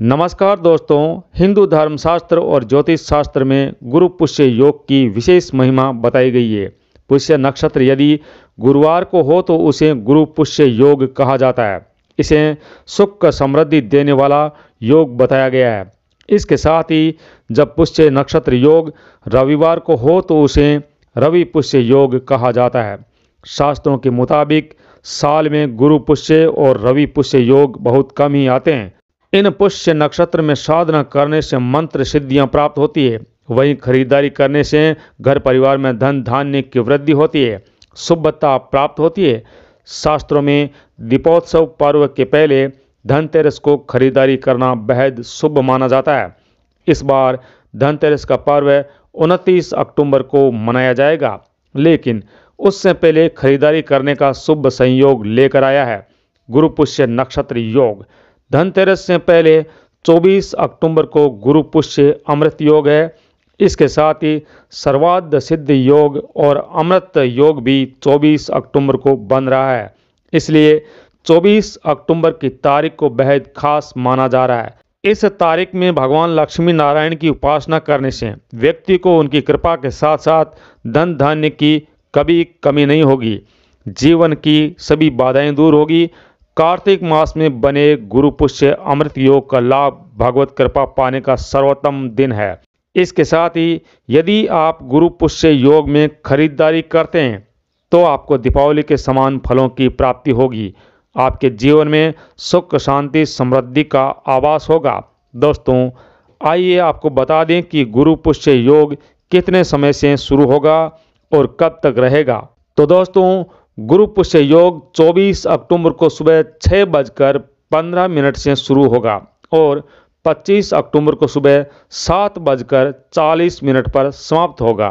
नमस्कार दोस्तों हिंदू धर्म शास्त्र और ज्योतिष शास्त्र में गुरु पुष्य योग की विशेष महिमा बताई गई है पुष्य नक्षत्र यदि गुरुवार को हो तो उसे गुरु पुष्य योग कहा जाता है इसे सुख का समृद्धि देने वाला योग बताया गया है इसके साथ ही जब पुष्य नक्षत्र योग रविवार को हो तो उसे रवि पुष्य योग कहा जाता है शास्त्रों के मुताबिक साल में गुरु पुष्य और रवि पुष्य योग बहुत कम ही आते हैं इन पुष्य नक्षत्र में साधना करने से मंत्र सिद्धियां प्राप्त होती है वहीं खरीदारी करने से घर परिवार में धन धान्य की वृद्धि होती है शुभता प्राप्त होती है शास्त्रों में दीपोत्सव पर्व के पहले धनतेरस को खरीदारी करना बेहद शुभ माना जाता है इस बार धनतेरस का पर्व उनतीस अक्टूबर को मनाया जाएगा लेकिन उससे पहले खरीदारी करने का शुभ संयोग लेकर आया है गुरु पुष्य नक्षत्र योग धनतेरस से पहले 24 अक्टूबर को गुरु पुष्य अमृत योग है इसके साथ ही सर्वाध सिद्ध योग और अमृत योग भी 24 अक्टूबर को बन रहा है इसलिए 24 अक्टूबर की तारीख को बेहद खास माना जा रहा है इस तारीख में भगवान लक्ष्मी नारायण की उपासना करने से व्यक्ति को उनकी कृपा के साथ साथ धन धान्य की कभी कमी नहीं होगी जीवन की सभी बाधाएं दूर होगी कार्तिक मास में बने गुरु पुष्य अमृत योग का लाभ भगवत कृपा पाने का सर्वोत्तम दिन है इसके साथ ही यदि आप गुरु पुष्य योग में खरीदारी करते हैं तो आपको दीपावली के समान फलों की प्राप्ति होगी आपके जीवन में सुख शांति समृद्धि का आवास होगा दोस्तों आइए आपको बता दें कि गुरु पुष्य योग कितने समय से शुरू होगा और कब तक रहेगा तो दोस्तों गुरु पुष्य योग 24 अक्टूबर को सुबह छः बजकर पंद्रह मिनट से शुरू होगा और 25 अक्टूबर को सुबह सात बजकर चालीस मिनट पर समाप्त होगा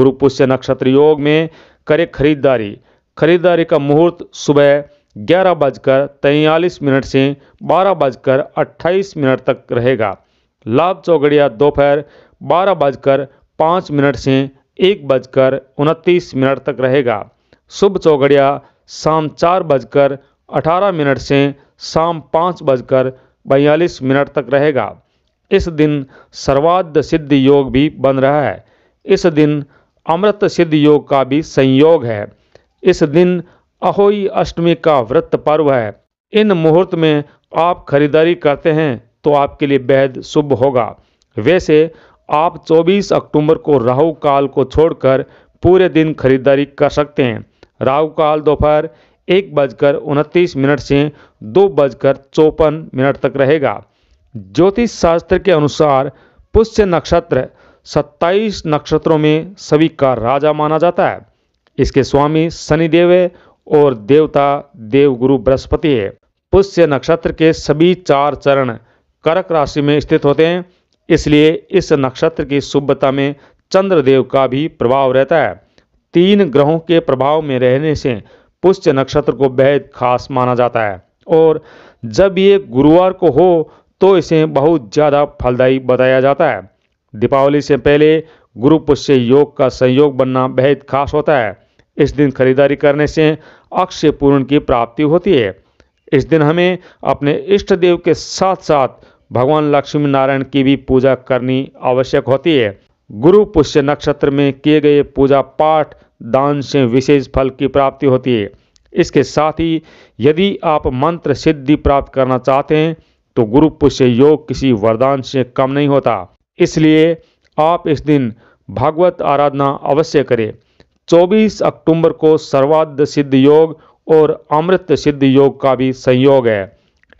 गुरु पुष्य नक्षत्र योग में करें खरीदारी खरीदारी का मुहूर्त सुबह ग्यारह बजकर तैयलीस मिनट से बारह बजकर अट्ठाईस मिनट तक रहेगा लाभ चौगड़िया दोपहर बारह बजकर पाँच मिनट से एक बजकर उनतीस मिनट तक रहेगा शुभ चौगड़िया शाम चार बजकर अठारह मिनट से शाम पाँच बजकर बयालीस मिनट तक रहेगा इस दिन सर्वाध सिद्ध योग भी बन रहा है इस दिन अमृत सिद्ध योग का भी संयोग है इस दिन अहोई अष्टमी का व्रत पर्व है इन मुहूर्त में आप खरीदारी करते हैं तो आपके लिए बेहद शुभ होगा वैसे आप 24 अक्टूबर को राहु काल को छोड़कर पूरे दिन खरीदारी कर सकते हैं राहु काल दोपहर एक बजकर उनतीस मिनट से दो बजकर चौपन मिनट तक रहेगा ज्योतिष शास्त्र के अनुसार पुष्य नक्षत्र 27 नक्षत्रों में सभी का राजा माना जाता है इसके स्वामी शनिदेव है और देवता देवगुरु बृहस्पति है पुष्य नक्षत्र के सभी चार चरण करक राशि में स्थित होते हैं इसलिए इस नक्षत्र की शुभता में चंद्रदेव का भी प्रभाव रहता है तीन ग्रहों के प्रभाव में रहने से पुष्य नक्षत्र को बेहद खास माना जाता है और जब ये गुरुवार को हो तो इसे बहुत ज़्यादा फलदायी बताया जाता है दीपावली से पहले गुरु पुष्य योग का संयोग बनना बेहद खास होता है इस दिन खरीदारी करने से अक्षय पूर्ण की प्राप्ति होती है इस दिन हमें अपने इष्ट देव के साथ साथ भगवान लक्ष्मी नारायण की भी पूजा करनी आवश्यक होती है गुरु पुष्य नक्षत्र में किए गए पूजा पाठ दान से विशेष फल की प्राप्ति होती है इसके साथ ही यदि आप मंत्र सिद्धि प्राप्त करना चाहते हैं तो गुरु पुष्य योग किसी वरदान से कम नहीं होता इसलिए आप इस दिन भागवत आराधना अवश्य करें 24 अक्टूबर को सर्वाध सिद्ध योग और अमृत सिद्ध योग का भी संयोग है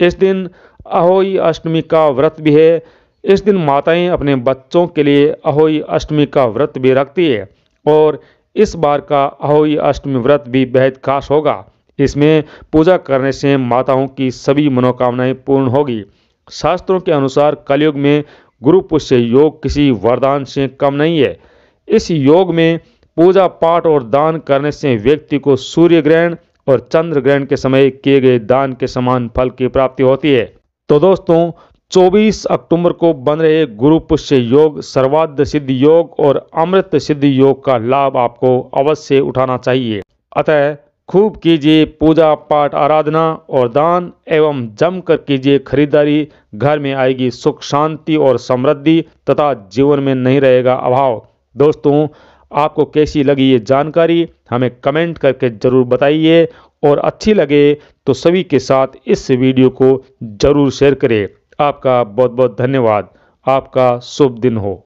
इस दिन अहोई अष्टमी का व्रत भी है इस दिन माताएं अपने बच्चों के लिए अहोई अष्टमी का व्रत भी रखती है और इस बार का अहोई अष्टमी व्रत भी बेहद खास होगा इसमें पूजा करने से माताओं की सभी मनोकामनाएं पूर्ण होगी शास्त्रों के अनुसार कलयुग में गुरु पुष्य योग किसी वरदान से कम नहीं है इस योग में पूजा पाठ और दान करने से व्यक्ति को सूर्य ग्रहण और चंद्र ग्रहण के समय किए गए दान के समान फल की प्राप्ति होती है तो दोस्तों 24 अक्टूबर को बन रहे गुरु पुष्य योग सर्वाध सिद्ध योग और अमृत सिद्ध योग का लाभ आपको अवश्य उठाना चाहिए अतः खूब कीजिए पूजा पाठ आराधना और दान एवं जमकर कीजिए खरीदारी घर में आएगी सुख शांति और समृद्धि तथा जीवन में नहीं रहेगा अभाव दोस्तों आपको कैसी लगी ये जानकारी हमें कमेंट करके ज़रूर बताइए और अच्छी लगे तो सभी के साथ इस वीडियो को ज़रूर शेयर करें आपका बहुत बहुत धन्यवाद आपका शुभ दिन हो